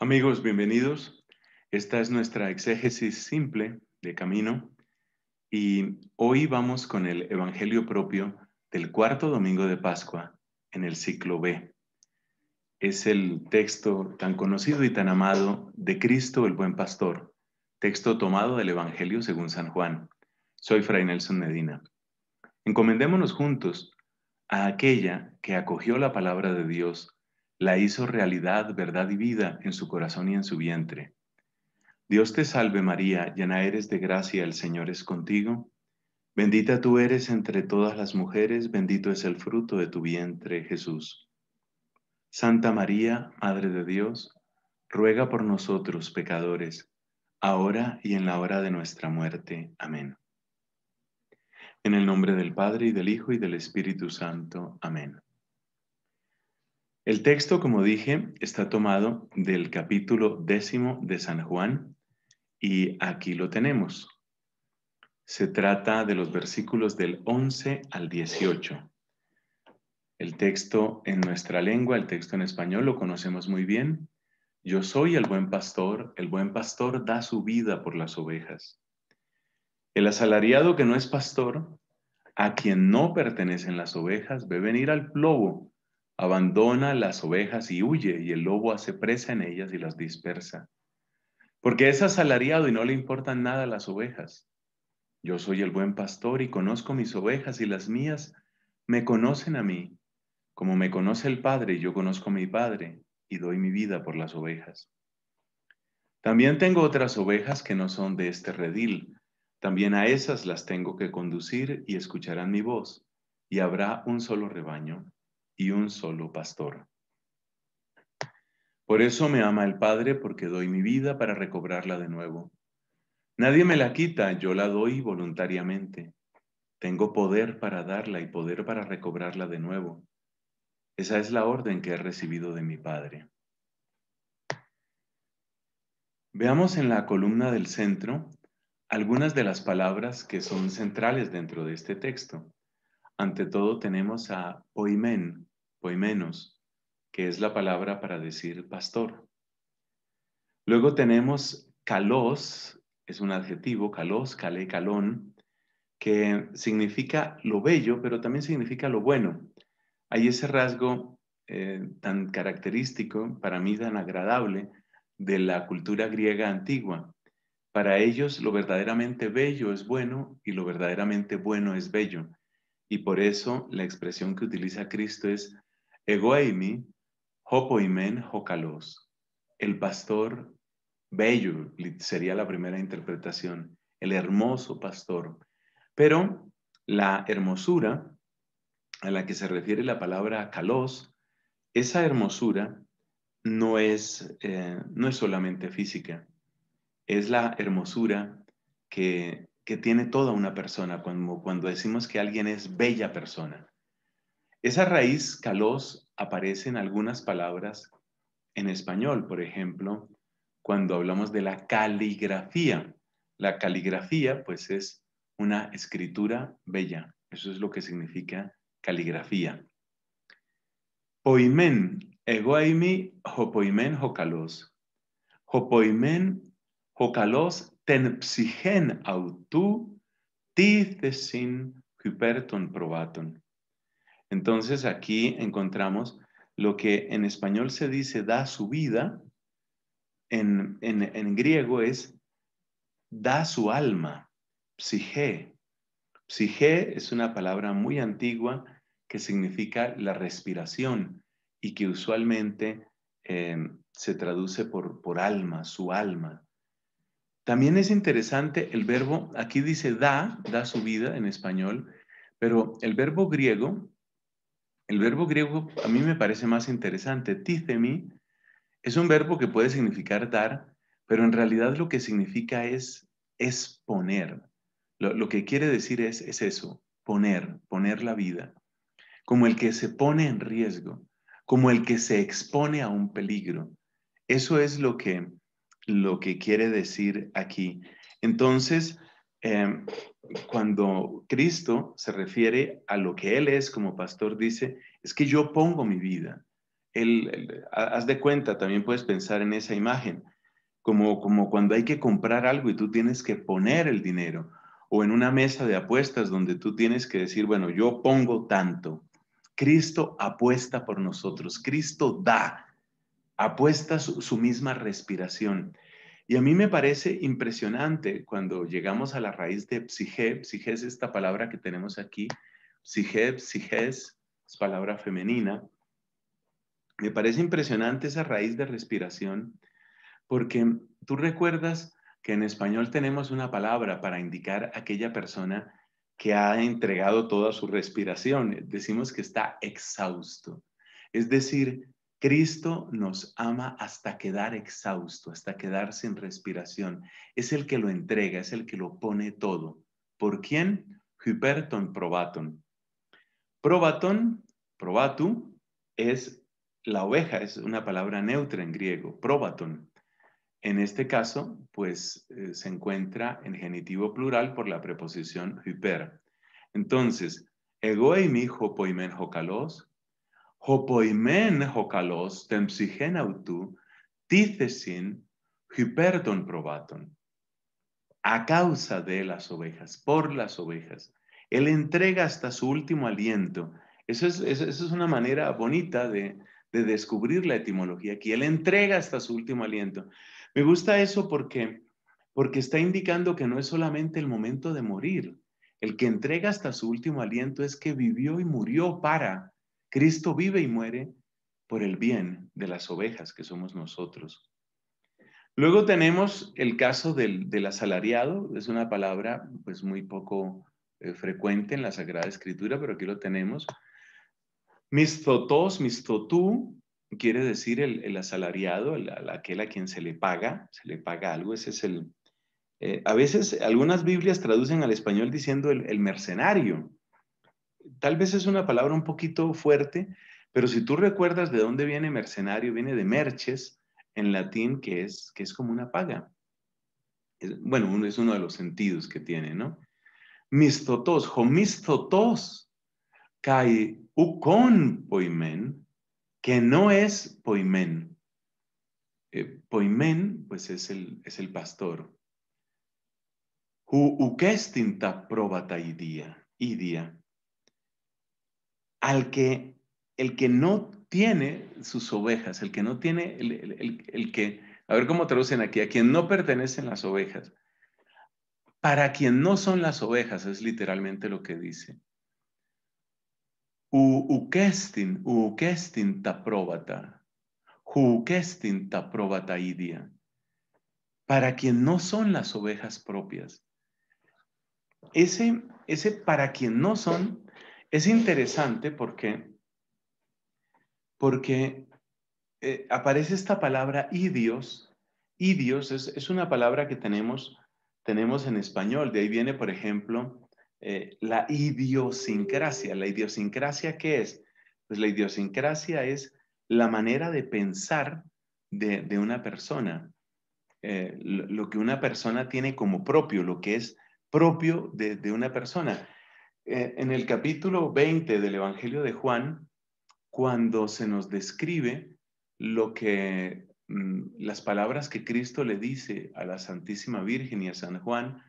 Amigos, bienvenidos. Esta es nuestra exégesis simple de camino y hoy vamos con el Evangelio propio del cuarto domingo de Pascua en el ciclo B. Es el texto tan conocido y tan amado de Cristo el Buen Pastor, texto tomado del Evangelio según San Juan. Soy Fray Nelson Medina. Encomendémonos juntos a aquella que acogió la palabra de Dios la hizo realidad, verdad y vida en su corazón y en su vientre. Dios te salve María, llena eres de gracia, el Señor es contigo. Bendita tú eres entre todas las mujeres, bendito es el fruto de tu vientre, Jesús. Santa María, Madre de Dios, ruega por nosotros pecadores, ahora y en la hora de nuestra muerte. Amén. En el nombre del Padre y del Hijo y del Espíritu Santo. Amén. El texto, como dije, está tomado del capítulo décimo de San Juan y aquí lo tenemos. Se trata de los versículos del 11 al 18. El texto en nuestra lengua, el texto en español, lo conocemos muy bien. Yo soy el buen pastor, el buen pastor da su vida por las ovejas. El asalariado que no es pastor, a quien no pertenecen las ovejas, ve venir al plobo abandona las ovejas y huye, y el lobo hace presa en ellas y las dispersa. Porque es asalariado y no le importan nada las ovejas. Yo soy el buen pastor y conozco mis ovejas y las mías me conocen a mí, como me conoce el Padre y yo conozco a mi Padre y doy mi vida por las ovejas. También tengo otras ovejas que no son de este redil. También a esas las tengo que conducir y escucharán mi voz, y habrá un solo rebaño y un solo pastor. Por eso me ama el Padre, porque doy mi vida para recobrarla de nuevo. Nadie me la quita, yo la doy voluntariamente. Tengo poder para darla y poder para recobrarla de nuevo. Esa es la orden que he recibido de mi Padre. Veamos en la columna del centro algunas de las palabras que son centrales dentro de este texto. Ante todo tenemos a oimen, y menos, que es la palabra para decir pastor. Luego tenemos calos, es un adjetivo, calos, calé, calón, que significa lo bello, pero también significa lo bueno. Hay ese rasgo eh, tan característico, para mí tan agradable, de la cultura griega antigua. Para ellos lo verdaderamente bello es bueno y lo verdaderamente bueno es bello. Y por eso la expresión que utiliza Cristo es Egoimi, Hopoimen, Jocalos. El pastor bello sería la primera interpretación, el hermoso pastor. Pero la hermosura a la que se refiere la palabra kalos, esa hermosura no es, eh, no es solamente física, es la hermosura que, que tiene toda una persona. cuando decimos que alguien es bella persona, esa raíz calos aparece en algunas palabras en español, por ejemplo, cuando hablamos de la caligrafía. La caligrafía, pues, es una escritura bella. Eso es lo que significa caligrafía. Poimen, egoimi, hopoimen, jocalos. Hopoimen, jocalos ten psigen autu, hyperton probaton. Entonces aquí encontramos lo que en español se dice da su vida, en, griego es da su alma, psiche. Psiche es una palabra muy antigua que significa la respiración y que usualmente eh, se traduce por, por alma, su alma. También es interesante el verbo, aquí dice da, da su vida en español, pero el verbo griego el verbo griego a mí me parece más interesante. Tithemi es un verbo que puede significar dar, pero en realidad lo que significa es, exponer. Lo, que quiere decir es, eso, poner, poner la vida. Como el que se pone en riesgo, como el que se expone a un peligro. Eso es lo que, lo que quiere decir aquí. Entonces, em, cuando Cristo se refiere a lo que Él es como pastor, dice, es que yo pongo mi vida. Él, haz de cuenta, también puedes pensar en esa imagen, como, como cuando hay que comprar algo y tú tienes que poner el dinero, o en una mesa de apuestas donde tú tienes que decir, bueno, yo pongo tanto. Cristo apuesta por nosotros, Cristo da, apuesta su misma respiración. Y a mí me parece impresionante cuando llegamos a la raíz de psige. es esta palabra que tenemos aquí. Psige, es palabra femenina. Me parece impresionante esa raíz de respiración porque tú recuerdas que en español tenemos una palabra para indicar a aquella persona que ha entregado toda su respiración. Decimos que está exhausto. Es decir, Cristo nos ama hasta quedar exhausto, hasta quedar sin respiración. Es el que lo entrega, es el que lo pone todo. ¿Por quién? Hyperton probaton. Probaton, probatu, es la oveja, es una palabra neutra en griego, probaton. En este caso, pues eh, se encuentra en genitivo plural por la preposición hyper. Entonces, egoimi hopoimen hokalos, hopoimen Hokalos probaton. A causa de las ovejas, por las ovejas. Él entrega hasta su último aliento. Esa es, una manera bonita de, de descubrir la etimología aquí. Él entrega hasta su último aliento. Me gusta eso porque, porque está indicando que no es solamente el momento de morir. El que entrega hasta su último aliento es que vivió y murió para, Cristo vive y muere por el bien de las ovejas que somos nosotros. Luego tenemos el caso del, asalariado, es una palabra pues muy poco eh, frecuente en la Sagrada Escritura, pero aquí lo tenemos. Mistotos, mistotú, quiere decir el, asalariado, aquel a quien se le paga, se le paga algo, ese es el... Eh, a veces algunas Biblias traducen al español diciendo el, el mercenario, tal vez es una palabra un poquito fuerte, pero si tú recuerdas de dónde viene mercenario, viene de merches en latín, que es, como una paga. bueno, es uno de los sentidos que tiene, ¿no? Mistotos, homistotos, u con poimen, que no es poimen. Eh, poimen, pues es el, es el pastor. Hu probata idia, idia al que el que no tiene sus ovejas, el que no tiene, el, que, a ver cómo traducen aquí, a quien no pertenecen las ovejas, para quien no son las ovejas, es literalmente lo que dice. U u ukestin taprobata, ukestin taprobata idia, para quien no son las ovejas propias. Ese, ese para quien no son es interesante porque, porque eh, aparece esta palabra idios. Idios es, una palabra que tenemos, tenemos en español. De ahí viene, por ejemplo, eh, la idiosincrasia. ¿La idiosincrasia qué es? Pues la idiosincrasia es la manera de pensar de, una persona, eh, lo, que una persona tiene como propio, lo que es propio de, de una persona. Eh, en el capítulo 20 del Evangelio de Juan, cuando se nos describe lo que mm, las palabras que Cristo le dice a la Santísima Virgen y a San Juan,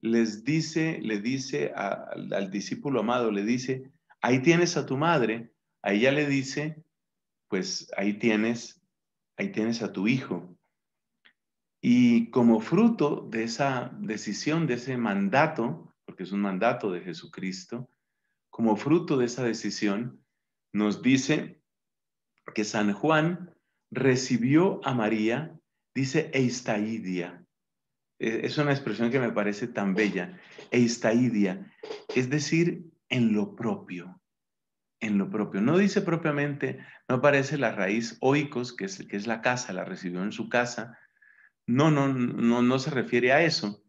les dice, le dice al discípulo amado, le dice, ahí tienes a tu madre, a ella le dice, pues ahí tienes, ahí tienes a tu hijo. Y como fruto de esa decisión, de ese mandato, porque es un mandato de Jesucristo, como fruto de esa decisión, nos dice que San Juan recibió a María, dice Eistaidia. E, es una expresión que me parece tan bella, Eistaidia, es decir, en lo propio, en lo propio. No dice propiamente, no aparece la raíz oikos, que es, que es la casa, la recibió en su casa. No, no, no, no se refiere a eso,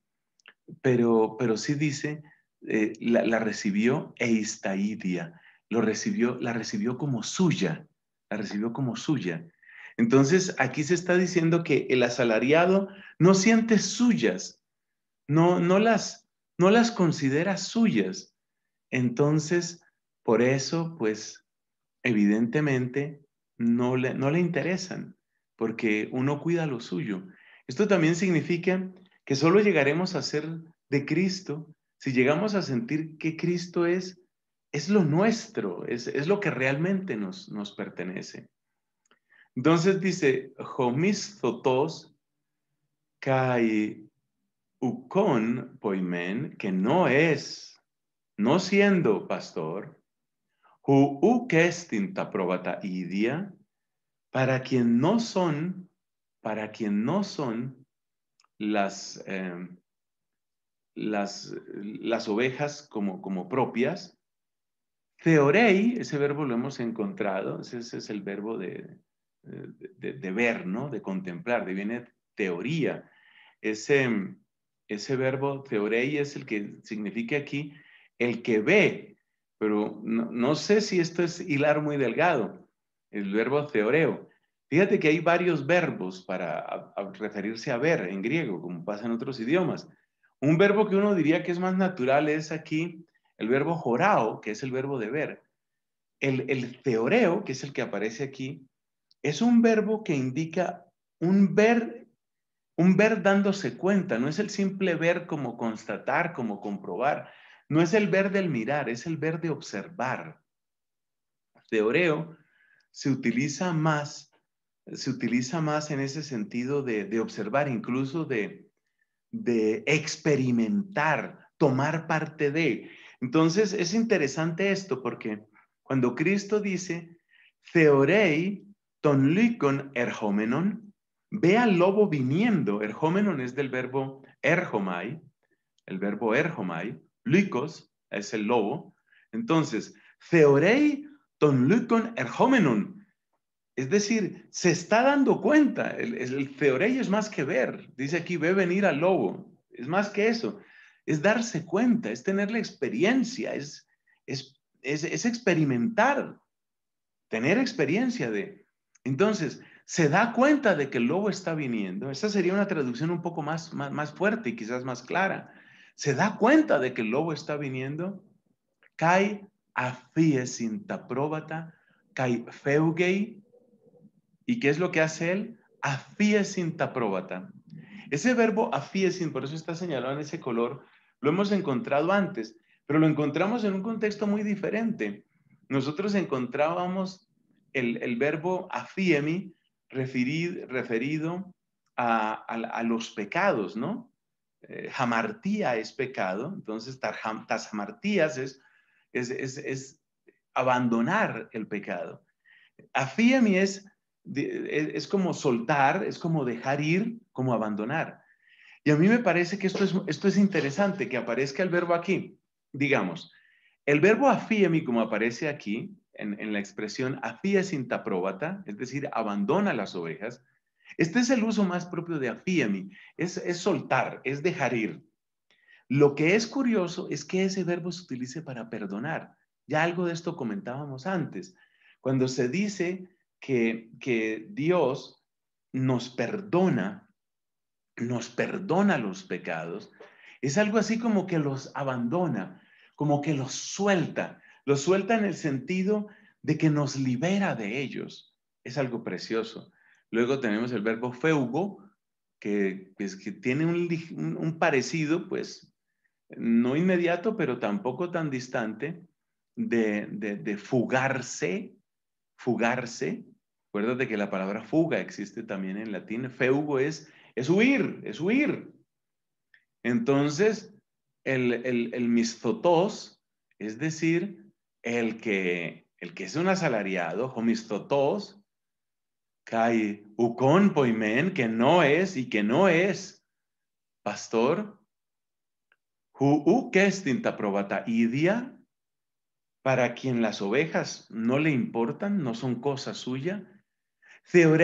pero, sí dice, eh, la, recibió Eistaidia, lo recibió, la recibió como suya, la recibió como suya. Entonces, aquí se está diciendo que el asalariado no siente suyas, no, no, las, no las considera suyas. Entonces, por eso, pues, evidentemente, no le, no le interesan, porque uno cuida lo suyo. Esto también significa que solo llegaremos a ser de Cristo si llegamos a sentir que Cristo es, es lo nuestro, es, lo que realmente nos, nos pertenece. Entonces dice, Zotos kai ukon poimen, que no es, no siendo pastor, hu ukestinta probata idia, para quien no son, para quien no son Em, las, las, ovejas como, como propias. teorei ese verbo lo hemos encontrado, ese, es el verbo de, de, ver, ¿no? de contemplar, de viene teoría. Ese, ese verbo teorei es el que significa aquí el que ve, pero no, no sé si esto es hilar muy delgado, el verbo teoreo Fíjate que hay varios verbos para referirse a ver en griego, como pasa en otros idiomas. Un verbo que uno diría que es más natural es aquí el verbo jorao, que es el verbo de ver. El, el teoreo, que es el que aparece aquí, es un verbo que indica un ver, un ver dándose cuenta, no es el simple ver como constatar, como comprobar, no es el ver del mirar, es el ver de observar. Teoreo se utiliza más se utiliza más en ese sentido de, observar, incluso de, experimentar, tomar parte de. Entonces es interesante esto porque cuando Cristo dice, Theorei ton lycon ve al lobo viniendo, erhomenon es del verbo erhomai, el verbo erhomai, lycos es el lobo, entonces, Theorei ton lycon erhomenon, es decir, se está dando cuenta. El, el es más que ver. Dice aquí, ve venir al lobo. Es más que eso. Es darse cuenta, es tener la experiencia, es, es, experimentar, tener experiencia de. Entonces, se da cuenta de que el lobo está viniendo. Esa sería una traducción un poco más, más, fuerte y quizás más clara. Se da cuenta de que el lobo está viniendo. Kai afiesinta probata, kai feugei ¿Y qué es lo que hace él? Afiesin próbata Ese verbo afiesin, por eso está señalado en ese color, lo hemos encontrado antes, pero lo encontramos en un contexto muy diferente. Nosotros encontrábamos el, verbo afiemi referido a, los pecados, ¿no? Eh, jamartía es pecado, entonces tasamartías es, es, es abandonar el pecado. Afiemi es es como soltar, es como dejar ir, como abandonar. Y a mí me parece que esto es, interesante, que aparezca el verbo aquí. Digamos, el verbo afiemi, como aparece aquí, en, la expresión cinta sintapróbata, es decir, abandona las ovejas, este es el uso más propio de afiemi, es, es soltar, es dejar ir. Lo que es curioso es que ese verbo se utilice para perdonar. Ya algo de esto comentábamos antes. Cuando se dice que, Dios nos perdona, nos perdona los pecados, es algo así como que los abandona, como que los suelta, los suelta en el sentido de que nos libera de ellos. Es algo precioso. Luego tenemos el verbo feugo, que, pues, tiene un, parecido, pues, no inmediato, pero tampoco tan distante, de fugarse, fugarse, Acuérdate que la palabra fuga existe también en latín. Feugo es, es huir, es huir. Entonces, el, el, mistotos, es decir, el que, es un asalariado, o cae que no es y que no es pastor, probata idia, para quien las ovejas no le importan, no son cosa suya, se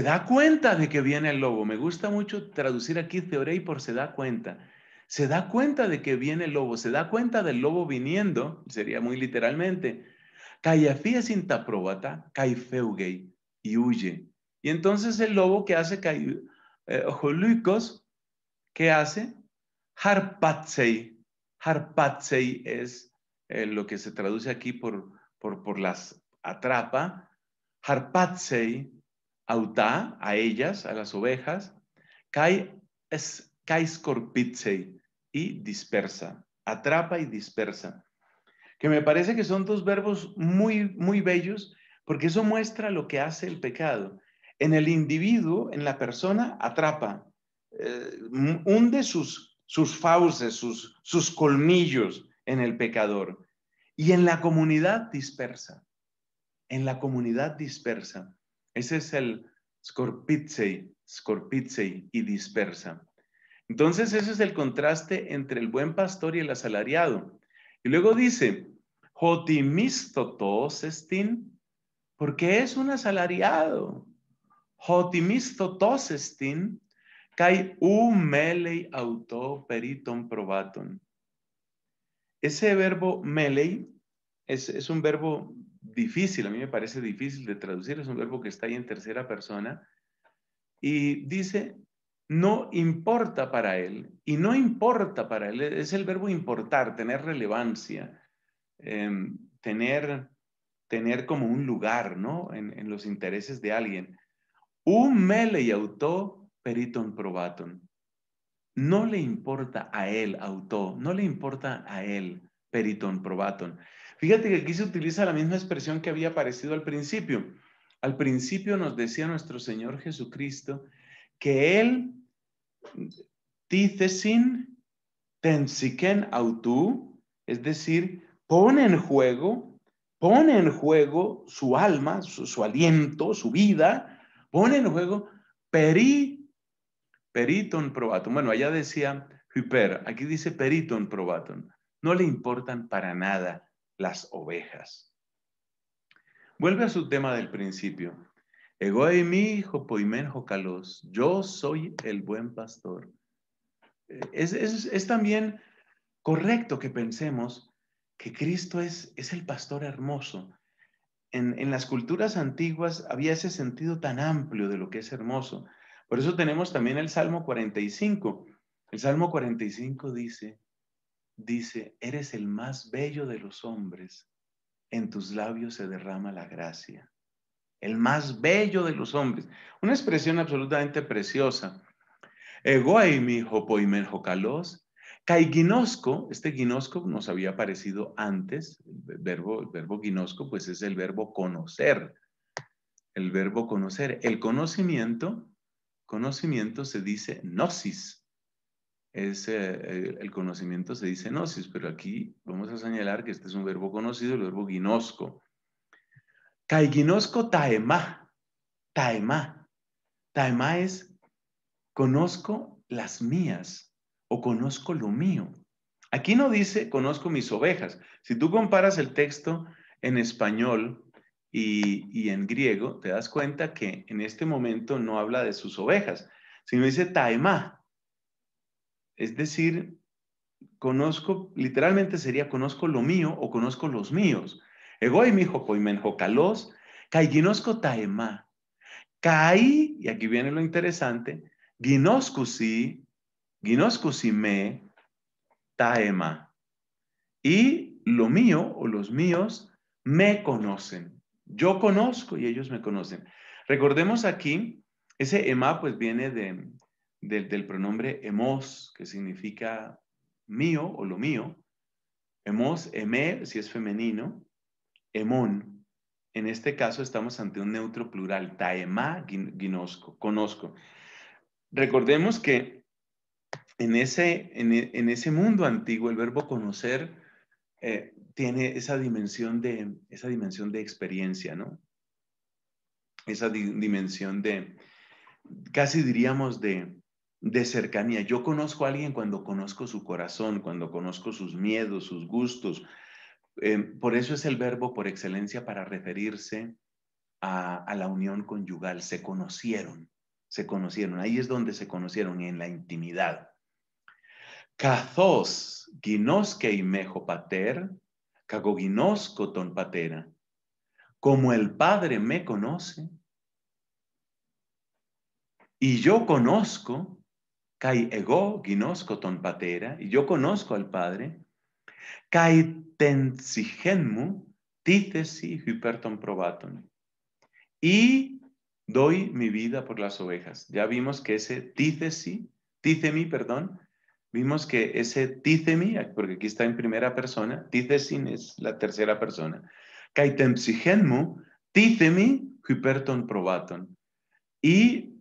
da cuenta de que viene el lobo. Me gusta mucho traducir aquí Theorei por se da cuenta. Se da cuenta de que viene el lobo. Se da cuenta del lobo viniendo, sería muy literalmente. sin taprobata, caifeugei, y huye. Y entonces el lobo que hace eh, ¿qué hace? Harpatsei. Harpatsei es eh, lo que se traduce aquí por, por, por las atrapa, harpatsei, auta a ellas, a las ovejas, kai es, kaiskorpitsei, y dispersa, atrapa y dispersa. Que me parece que son dos verbos muy, muy bellos porque eso muestra lo que hace el pecado. En el individuo, en la persona, atrapa, hunde eh, sus, fauces, sus colmillos en el pecador y en la comunidad dispersa en la comunidad dispersa. Ese es el scorpitzei, scorpitzei y dispersa. Entonces, ese es el contraste entre el buen pastor y el asalariado. Y luego dice, jotimistotos porque es un asalariado. Jotimistotos estin, kai melei auto periton probaton. Ese verbo melei es, es un verbo difícil, a mí me parece difícil de traducir, es un verbo que está ahí en tercera persona, y dice, no importa para él, y no importa para él, es el verbo importar, tener relevancia, em, tener, como un lugar, ¿no? En, los intereses de alguien. Un mele y periton probaton. No le importa a él, auto, no le importa a él, periton probaton. Fíjate que aquí se utiliza la misma expresión que había aparecido al principio. Al principio nos decía nuestro Señor Jesucristo que Él dice sin tensiken autú, es decir, pone en juego, pone en juego su alma, su, aliento, su vida, pone en juego periton probaton. Bueno, allá decía hyper, aquí dice periton probaton. No le importan para nada las ovejas. Vuelve a su tema del principio. Ego mi hijo jopoimen jocalos. Yo soy el buen pastor. Eh, es, también correcto que pensemos que Cristo es, el pastor hermoso. En, en las culturas antiguas había ese sentido tan amplio de lo que es hermoso. Por eso tenemos también el Salmo 45. El Salmo 45 dice, dice, eres el más bello de los hombres, en tus labios se derrama la gracia. El más bello de los hombres. Una expresión absolutamente preciosa. Egoaimi hopoimen kai ginosko. este ginosko nos había aparecido antes, el verbo, el verbo pues es el verbo conocer, el verbo conocer. El conocimiento, conocimiento se dice gnosis, es eh, el conocimiento se dice gnosis, pero aquí vamos a señalar que este es un verbo conocido, el verbo ginosco. Caiginosco taema, taema. Taema es conozco las mías o conozco lo mío. Aquí no dice conozco mis ovejas. Si tú comparas el texto en español y, y en griego, te das cuenta que en este momento no habla de sus ovejas, sino dice taema, es decir, conozco, literalmente sería conozco lo mío o conozco los míos. Egoi mi calos, kai ta taema. Kai, y aquí viene lo interesante, si, ginoscusi, si me, taema. Y lo mío o los míos me conocen. Yo conozco y ellos me conocen. Recordemos aquí, ese ema pues viene de del, pronombre hemos, que significa mío o lo mío. Hemos, emer, si es femenino, emón. En este caso estamos ante un neutro plural, taema, ginosco, conozco. Recordemos que en ese, en, ese mundo antiguo el verbo conocer eh, tiene esa dimensión de, esa dimensión de experiencia, ¿no? Esa dimensión de, casi diríamos de, de cercanía. Yo conozco a alguien cuando conozco su corazón, cuando conozco sus miedos, sus gustos. Em, por eso es el verbo por excelencia para referirse a, la unión conyugal. Se conocieron, se conocieron. Ahí es donde se conocieron, en la intimidad. Cazos, guinosque y mejo pater, cagoginosco ton patera. Como el Padre me conoce y yo conozco, Kai ego ginosco ton patera, y yo conozco al Padre. Kai tensigenmu tithesi hyperton probaton. Y doy mi vida por las ovejas. Ya vimos que ese tithesi, tithemi, perdón, vimos que ese tithemi, porque aquí está en primera persona, tícesin es la tercera persona. Kai tenzigenmu, hyperton probaton. Y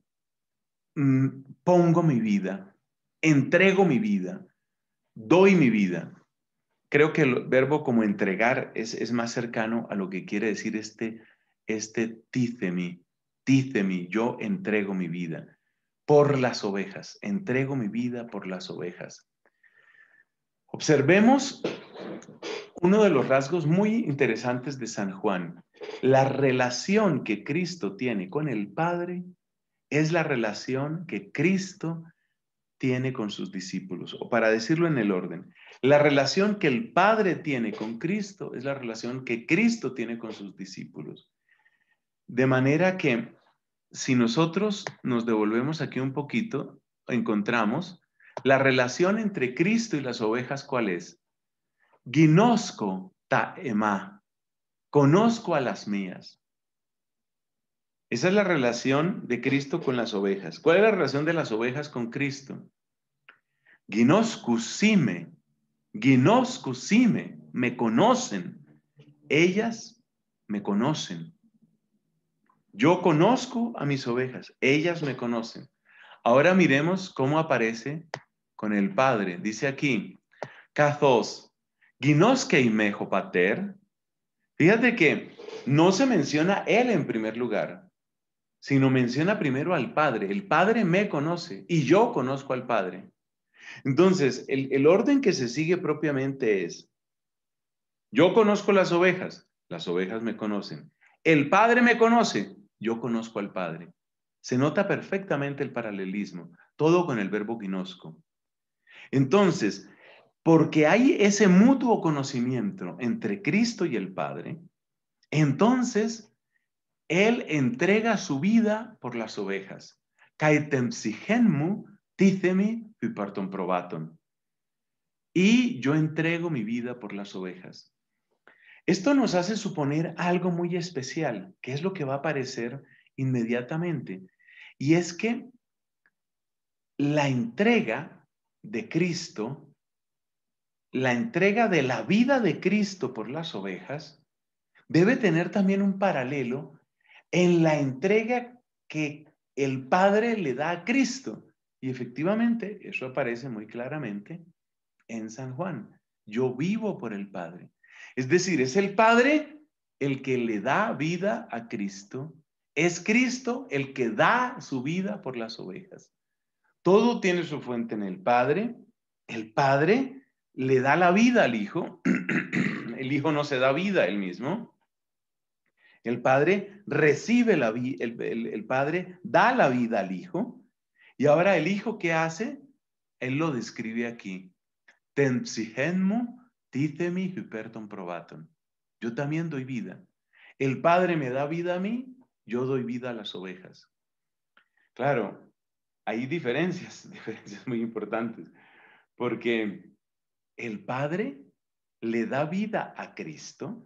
Mm, pongo mi vida, entrego mi vida, doy mi vida. Creo que el verbo como entregar es, más cercano a lo que quiere decir este, este tícemi, yo entrego mi vida por las ovejas, entrego mi vida por las ovejas. Observemos uno de los rasgos muy interesantes de San Juan, la relación que Cristo tiene con el Padre es la relación que Cristo tiene con sus discípulos, o para decirlo en el orden, la relación que el Padre tiene con Cristo es la relación que Cristo tiene con sus discípulos. De manera que si nosotros nos devolvemos aquí un poquito, encontramos la relación entre Cristo y las ovejas, ¿cuál es? Ginosco ta ema, conozco a las mías. Esa es la relación de Cristo con las ovejas. ¿Cuál es la relación de las ovejas con Cristo? Ginoscusime, ginoscusime, me conocen. Ellas me conocen. Yo conozco a mis ovejas, ellas me conocen. Ahora miremos cómo aparece con el Padre. Dice aquí, Cazos, ginosque y mejo pater. Fíjate que no se menciona él en primer lugar sino menciona primero al Padre. El Padre me conoce y yo conozco al Padre. Entonces, el, orden que se sigue propiamente es, yo conozco las ovejas, las ovejas me conocen. El Padre me conoce, yo conozco al Padre. Se nota perfectamente el paralelismo, todo con el verbo conozco Entonces, porque hay ese mutuo conocimiento entre Cristo y el Padre, entonces él entrega su vida por las ovejas. Caetemsigenmu probaton. Y yo entrego mi vida por las ovejas. Esto nos hace suponer algo muy especial, que es lo que va a aparecer inmediatamente. Y es que la entrega de Cristo, la entrega de la vida de Cristo por las ovejas, debe tener también un paralelo en la entrega que el Padre le da a Cristo. Y efectivamente, eso aparece muy claramente en San Juan. Yo vivo por el Padre. Es decir, es el Padre el que le da vida a Cristo. Es Cristo el que da su vida por las ovejas. Todo tiene su fuente en el Padre. El Padre le da la vida al Hijo. El Hijo no se da vida él mismo. El Padre recibe la vida, el, Padre da la vida al Hijo. Y ahora el Hijo, ¿qué hace? Él lo describe aquí. Tensigenmo, titemi hyperton probaton. Yo también doy vida. El Padre me da vida a mí, yo doy vida a las ovejas. Claro, hay diferencias, diferencias muy importantes, porque el Padre le da vida a Cristo,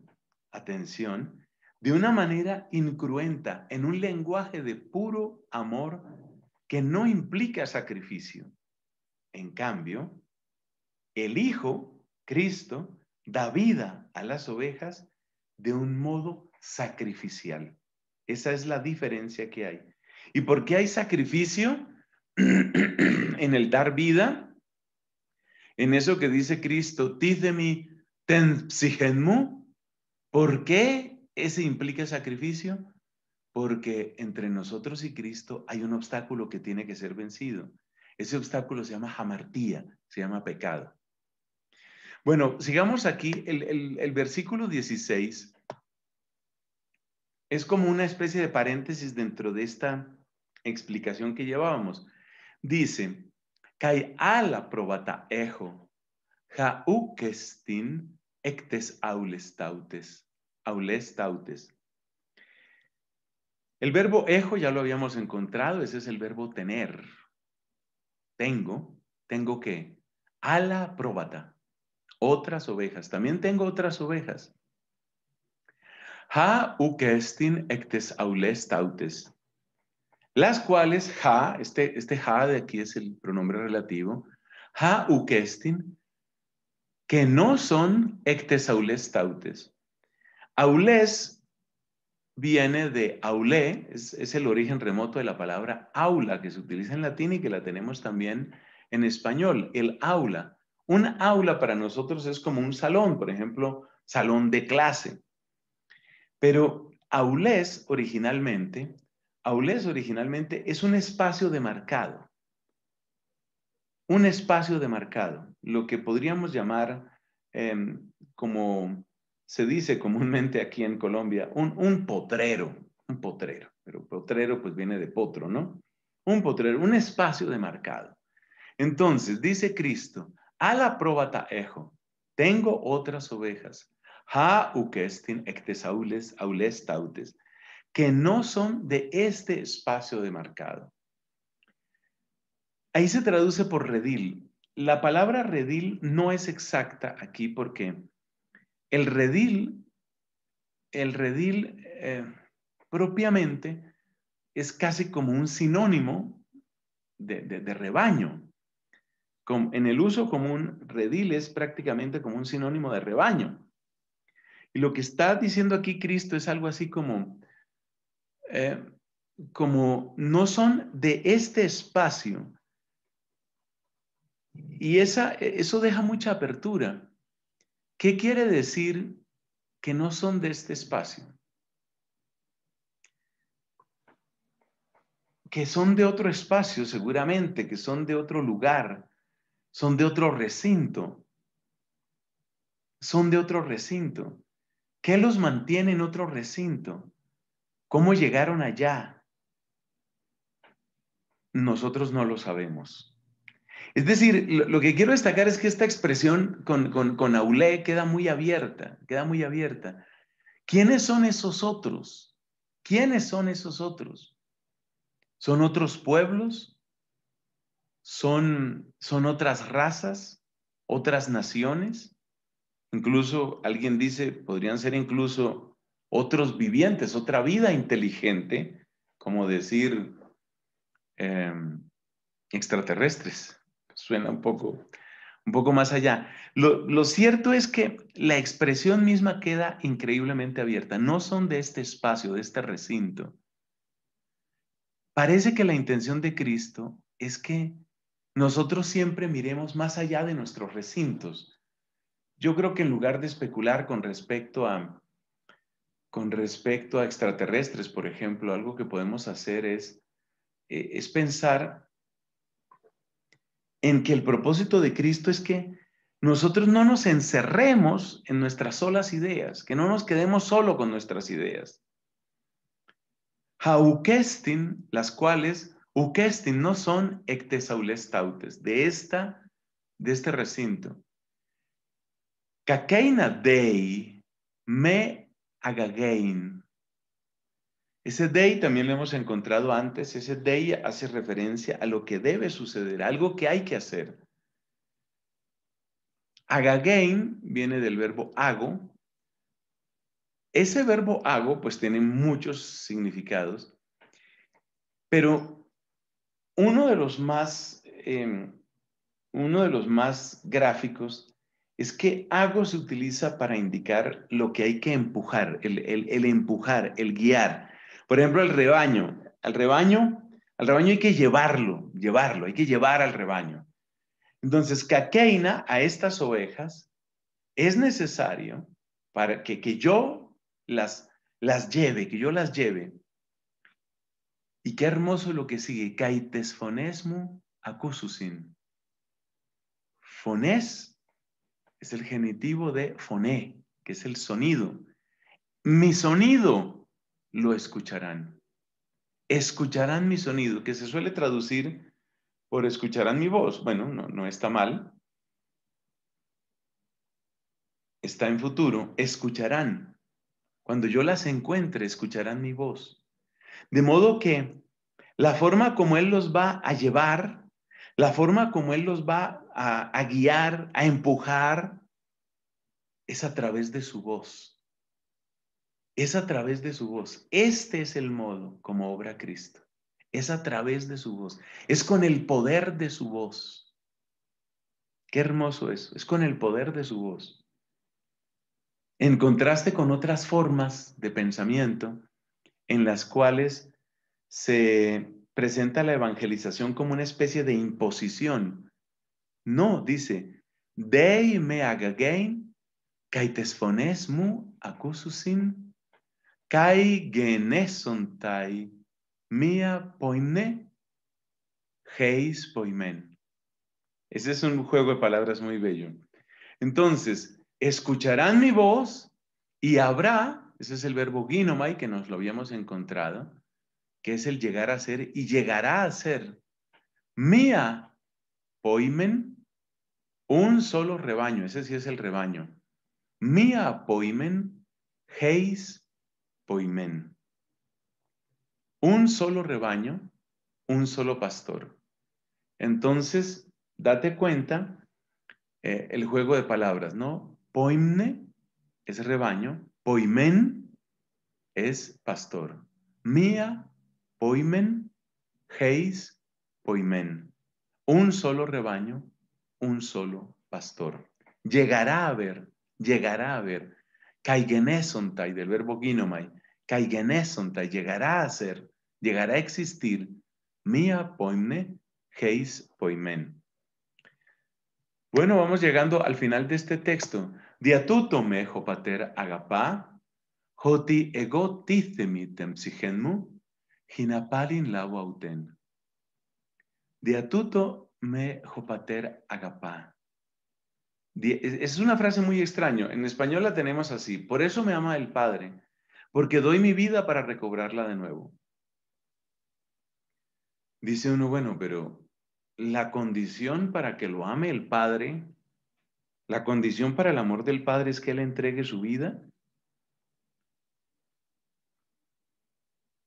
atención, de una manera incruenta, en un lenguaje de puro amor que no implica sacrificio. En cambio, el Hijo, Cristo, da vida a las ovejas de un modo sacrificial. Esa es la diferencia que hay. ¿Y por qué hay sacrificio en el dar vida? En eso que dice Cristo, tizemi psigenmu. ¿por qué ese implica sacrificio porque entre nosotros y Cristo hay un obstáculo que tiene que ser vencido. Ese obstáculo se llama jamartía, se llama pecado. Bueno, sigamos aquí. El, versículo 16 es como una especie de paréntesis dentro de esta explicación que llevábamos. Dice, kai ala probata ejo, ja ektes aulestautes aules tautes. El verbo ejo ya lo habíamos encontrado, ese es el verbo tener. Tengo, tengo que, Ala probata. otras ovejas, también tengo otras ovejas. Ha uquestin ectes aules tautes, las cuales ha, este, este ha de aquí es el pronombre relativo, ha uquestin, que no son ectes aules tautes. Aulés viene de aulé, es, el origen remoto de la palabra aula que se utiliza en latín y que la tenemos también en español, el aula. Un aula para nosotros es como un salón, por ejemplo, salón de clase. Pero aulés originalmente, aulés originalmente es un espacio demarcado. Un espacio demarcado, lo que podríamos llamar em, como se dice comúnmente aquí en Colombia, un, potrero, un potrero, pero potrero pues viene de potro, ¿no? Un potrero, un espacio demarcado. Entonces, dice Cristo, a la probata ejo, tengo otras ovejas, ha uquestin ectesaules aules tautes, que no son de este espacio demarcado. Ahí se traduce por redil. La palabra redil no es exacta aquí porque el redil, el redil eh, propiamente es casi como un sinónimo de, rebaño. en el uso común, redil es prácticamente como un sinónimo de rebaño. Y lo que está diciendo aquí Cristo es algo así como, eh, como no son de este espacio. Y e, eso deja mucha apertura. ¿Qué quiere decir que no son de este espacio? Que son de otro espacio seguramente, que son de otro lugar, son de otro recinto, son de otro recinto. ¿Qué los mantiene en otro recinto? ¿Cómo llegaron allá? Nosotros no lo sabemos. Es decir, lo, que quiero destacar es que esta expresión con, con, Aulé queda muy abierta, queda muy abierta. ¿Quiénes son esos otros? ¿Quiénes son esos otros? ¿Son otros pueblos? ¿Son, son otras razas? ¿Otras naciones? Incluso alguien dice, podrían ser incluso otros vivientes, otra vida inteligente, como decir em, extraterrestres suena un poco, un poco más allá. Lo, cierto es que la expresión misma queda increíblemente abierta. No son de este espacio, de este recinto. Parece que la intención de Cristo es que nosotros siempre miremos más allá de nuestros recintos. Yo creo que en lugar de especular con respecto a con respecto a extraterrestres, por ejemplo, algo que podemos hacer es, eh, es pensar en que el propósito de Cristo es que nosotros no nos encerremos en nuestras solas ideas, que no nos quedemos solo con nuestras ideas. Haukestin las cuales, uquestin, no son ectesaulestautes, de, esta, de este recinto. Caqueina dei me agagein, ese day también lo hemos encontrado antes, ese day hace referencia a lo que debe suceder, algo que hay que hacer. Agagain viene del verbo hago. Ese verbo hago pues tiene muchos significados, pero uno de los más, em, uno de los más gráficos es que hago se utiliza para indicar lo que hay que empujar, el empujar, el guiar, por ejemplo, el rebaño. Al rebaño, al rebaño hay que llevarlo, llevarlo, hay que llevar al rebaño. Entonces, caqueina a estas ovejas es necesario para que, yo las, las lleve, que yo las lleve. Y qué hermoso lo que sigue, caitesfonesmu acususin. Fones es el genitivo de foné, que es el sonido. Mi sonido lo escucharán. Escucharán mi sonido, que se suele traducir por escucharán mi voz. Bueno, no, está mal. Está en futuro. Escucharán. Cuando yo las encuentre, escucharán mi voz. De modo que la forma como Él los va a llevar, la forma como Él los va a guiar, a empujar, es a través de su voz es a través de su voz. Este es el modo como obra Cristo. Es a través de su voz. Es con el poder de su voz. Qué hermoso eso. Es con el poder de su voz. En contraste con otras formas de pensamiento en las cuales se presenta la evangelización como una especie de imposición. No, dice, Dei me mu kai genesontai mia poine heis poimen. Ese es un juego de palabras muy bello. Entonces, escucharán mi voz y habrá, ese es el verbo ginomai que nos lo habíamos encontrado, que es el llegar a ser y llegará a ser. Mía poimen, un solo rebaño, ese sí es el rebaño. Mía poimen, heis poimen. Un solo rebaño, un solo pastor. Entonces, date cuenta eh, el juego de palabras, ¿no? Poimne es rebaño, poimen es pastor. Mia poimen, heis, poimen. Un solo rebaño, un solo pastor. Llegará a ver, llegará a ver. Kaigenesontai, del verbo ginomai, llegará a ser, llegará a existir, mia poimne, heis poimen. Bueno, vamos llegando al final de este texto. me jopater agapá, joti ego tizemi temsigenmu, hinapalin lau Diatuto me jopater agapá. Es una frase muy extraña. En español la tenemos así. Por eso me ama el Padre porque doy mi vida para recobrarla de nuevo. Dice uno, bueno, pero la condición para que lo ame el Padre, la condición para el amor del Padre es que Él entregue su vida.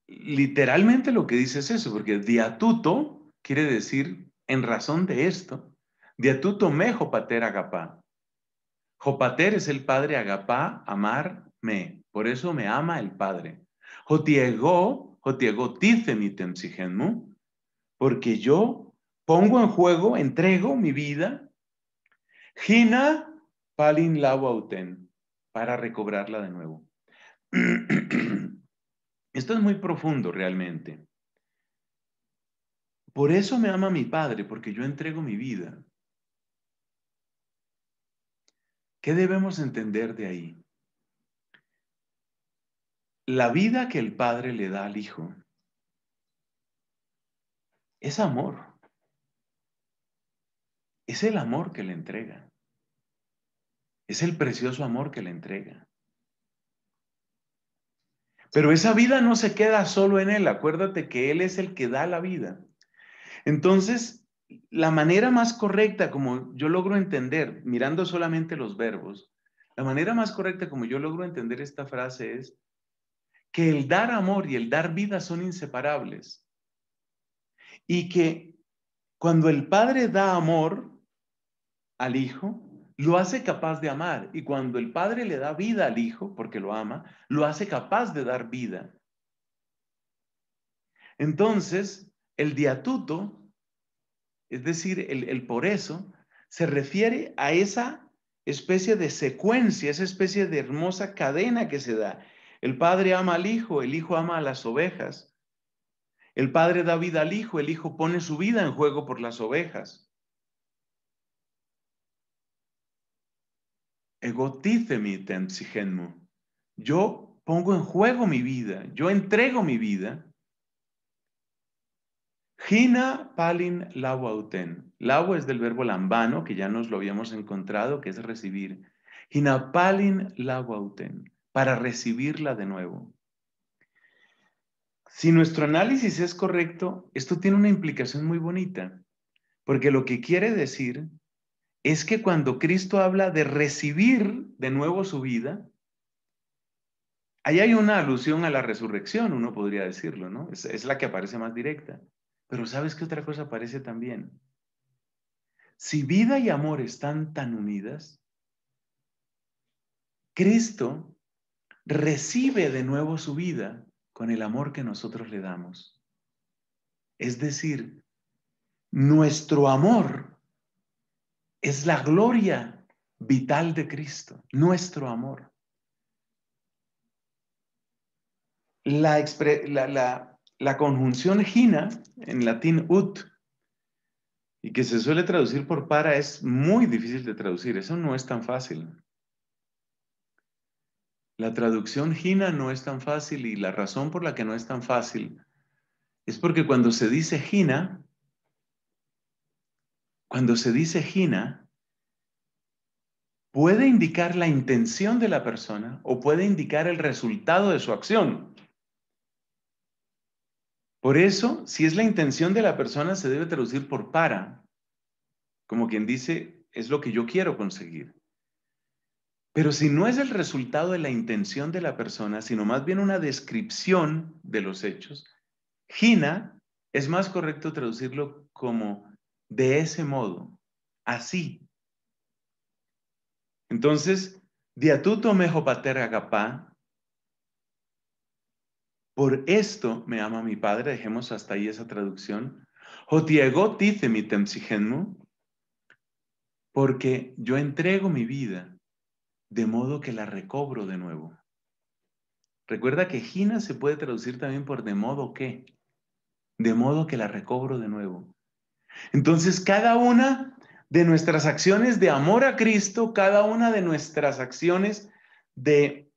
Literalmente lo que dice es eso, porque diatuto quiere decir en razón de esto, diatuto me jopater agapá. Jopater es el Padre agapá, amar, me. Por eso me ama el Padre. Jotiego, jotiego temsigenmu, porque yo pongo en juego, entrego mi vida, Gina palin lauauten, para recobrarla de nuevo. Esto es muy profundo realmente. Por eso me ama mi Padre, porque yo entrego mi vida. ¿Qué debemos entender de ahí? la vida que el Padre le da al Hijo es amor. Es el amor que le entrega. Es el precioso amor que le entrega. Pero esa vida no se queda solo en Él. Acuérdate que Él es el que da la vida. Entonces, la manera más correcta, como yo logro entender, mirando solamente los verbos, la manera más correcta como yo logro entender esta frase es, que el dar amor y el dar vida son inseparables. Y que cuando el Padre da amor al Hijo, lo hace capaz de amar. Y cuando el Padre le da vida al Hijo, porque lo ama, lo hace capaz de dar vida. Entonces, el diatuto, es decir, el, el por eso, se refiere a esa especie de secuencia, esa especie de hermosa cadena que se da el padre ama al hijo, el hijo ama a las ovejas. El padre da vida al hijo, el hijo pone su vida en juego por las ovejas. mi tempsigenmo. Yo pongo en juego mi vida, yo entrego mi vida. Gina palin lauauten. Lau es del verbo lambano, que ya nos lo habíamos encontrado, que es recibir. Gina palin lauauten para recibirla de nuevo. Si nuestro análisis es correcto, esto tiene una implicación muy bonita, porque lo que quiere decir es que cuando Cristo habla de recibir de nuevo su vida, ahí hay una alusión a la resurrección, uno podría decirlo, ¿no? Es, la que aparece más directa. Pero ¿sabes qué otra cosa aparece también? Si vida y amor están tan unidas, Cristo recibe de nuevo su vida con el amor que nosotros le damos. Es decir, nuestro amor es la gloria vital de Cristo, nuestro amor. La, conjunción gina, en latín ut, y que se suele traducir por para, es muy difícil de traducir, eso no es tan fácil. La traducción Jina no es tan fácil y la razón por la que no es tan fácil es porque cuando se dice gina cuando se dice gina puede indicar la intención de la persona o puede indicar el resultado de su acción. Por eso, si es la intención de la persona, se debe traducir por para, como quien dice, es lo que yo quiero conseguir. Pero si no es el resultado de la intención de la persona, sino más bien una descripción de los hechos, Gina es más correcto traducirlo como de ese modo, así. Entonces, diatuto mejo pater agapá, por esto me ama mi padre, dejemos hasta ahí esa traducción. Jotiego dice mi porque yo entrego mi vida de modo que la recobro de nuevo. Recuerda que Gina se puede traducir también por de modo que, de modo que la recobro de nuevo. Entonces, cada una de nuestras acciones de amor a Cristo, cada una de nuestras acciones de,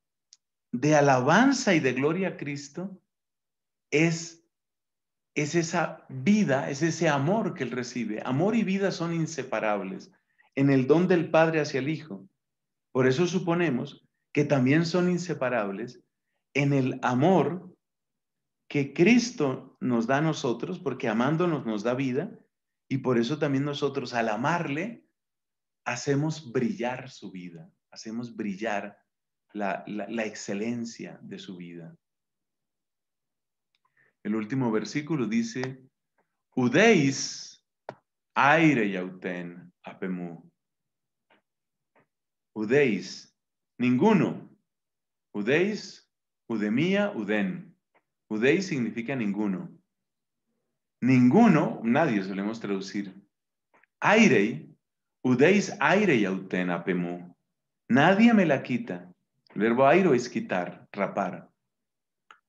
de alabanza y de gloria a Cristo, es, es esa vida, es ese amor que Él recibe. Amor y vida son inseparables en el don del Padre hacia el Hijo. Por eso suponemos que también son inseparables en el amor que Cristo nos da a nosotros, porque amándonos nos da vida, y por eso también nosotros al amarle hacemos brillar su vida, hacemos brillar la, excelencia de su vida. El último versículo dice, Udeis aire yauten apemu. Udeis, ninguno. Udeis, udemia Uden. Udeis significa ninguno. Ninguno, nadie solemos traducir. Airei, Udeis aire y apemu. Nadie me la quita. El verbo airo es quitar, rapar.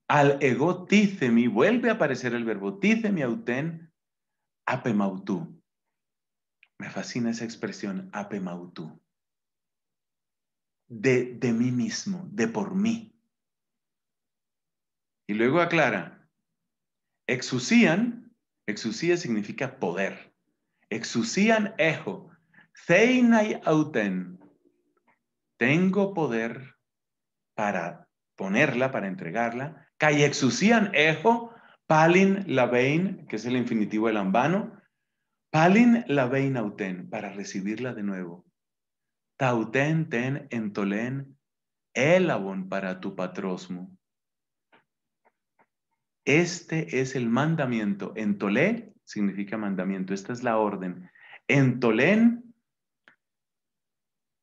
Al ego mi vuelve a aparecer el verbo tícemi auten, apemautú. Me fascina esa expresión, apemautú de, mí mismo, de por mí. Y luego aclara, exusían, exusía significa poder. Exusían ejo, y auten. Tengo poder para ponerla, para entregarla. Kai exusían ejo, palin vein que es el infinitivo del ambano. Palin lavein auten, para recibirla de nuevo tauten ten entolen elabon para tu patrosmo. Este es el mandamiento. Entolé significa mandamiento. Esta es la orden. Entolén,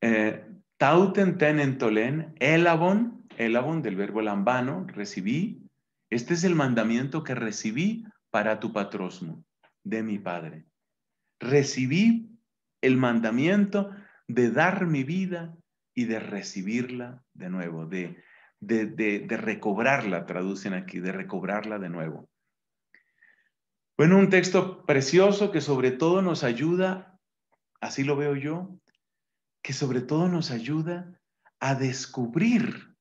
eh, tauten ten entolén, elabon, elabon del verbo lambano, recibí. Este es el mandamiento que recibí para tu patrosmo, de mi padre. Recibí el mandamiento de dar mi vida y de recibirla de nuevo, de, de, recobrarla, traducen aquí, de recobrarla de nuevo. Bueno, un texto precioso que sobre todo nos ayuda, así lo veo yo, que sobre todo nos ayuda a descubrir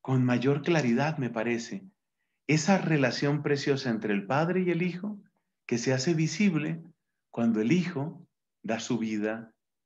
con mayor claridad, me parece, esa relación preciosa entre el Padre y el Hijo que se hace visible cuando el Hijo da su vida